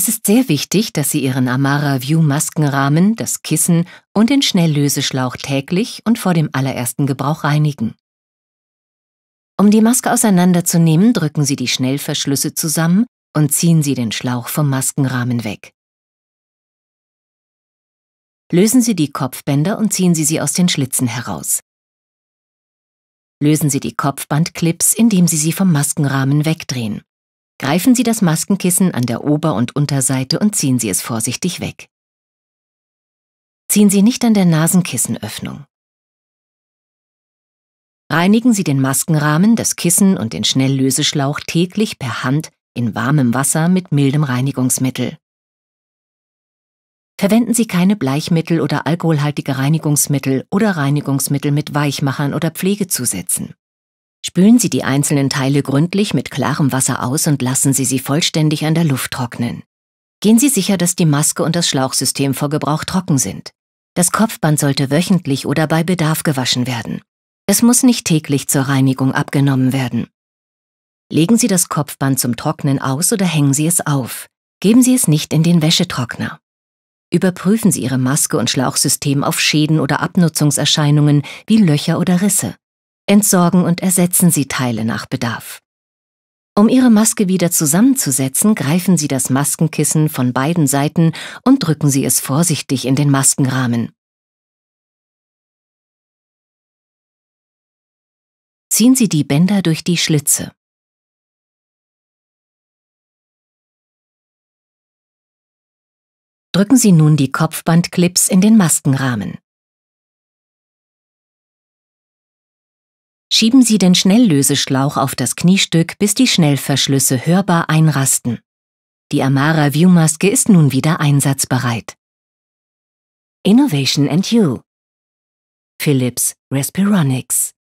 Es ist sehr wichtig, dass Sie Ihren Amara View Maskenrahmen, das Kissen und den Schnelllöseschlauch täglich und vor dem allerersten Gebrauch reinigen. Um die Maske auseinanderzunehmen, drücken Sie die Schnellverschlüsse zusammen und ziehen Sie den Schlauch vom Maskenrahmen weg. Lösen Sie die Kopfbänder und ziehen Sie sie aus den Schlitzen heraus. Lösen Sie die Kopfbandclips, indem Sie sie vom Maskenrahmen wegdrehen. Greifen Sie das Maskenkissen an der Ober- und Unterseite und ziehen Sie es vorsichtig weg. Ziehen Sie nicht an der Nasenkissenöffnung. Reinigen Sie den Maskenrahmen, das Kissen und den Schnelllöseschlauch täglich per Hand in warmem Wasser mit mildem Reinigungsmittel. Verwenden Sie keine Bleichmittel oder alkoholhaltige Reinigungsmittel oder Reinigungsmittel mit Weichmachern oder Pflegezusätzen. Spülen Sie die einzelnen Teile gründlich mit klarem Wasser aus und lassen Sie sie vollständig an der Luft trocknen. Gehen Sie sicher, dass die Maske und das Schlauchsystem vor Gebrauch trocken sind. Das Kopfband sollte wöchentlich oder bei Bedarf gewaschen werden. Es muss nicht täglich zur Reinigung abgenommen werden. Legen Sie das Kopfband zum Trocknen aus oder hängen Sie es auf. Geben Sie es nicht in den Wäschetrockner. Überprüfen Sie Ihre Maske und Schlauchsystem auf Schäden oder Abnutzungserscheinungen wie Löcher oder Risse entsorgen und ersetzen Sie Teile nach Bedarf. Um Ihre Maske wieder zusammenzusetzen, greifen Sie das Maskenkissen von beiden Seiten und drücken Sie es vorsichtig in den Maskenrahmen. Ziehen Sie die Bänder durch die Schlitze. Drücken Sie nun die Kopfbandclips in den Maskenrahmen. Schieben Sie den Schnelllöseschlauch auf das Kniestück, bis die Schnellverschlüsse hörbar einrasten. Die Amara View-Maske ist nun wieder einsatzbereit. Innovation and You Philips Respironics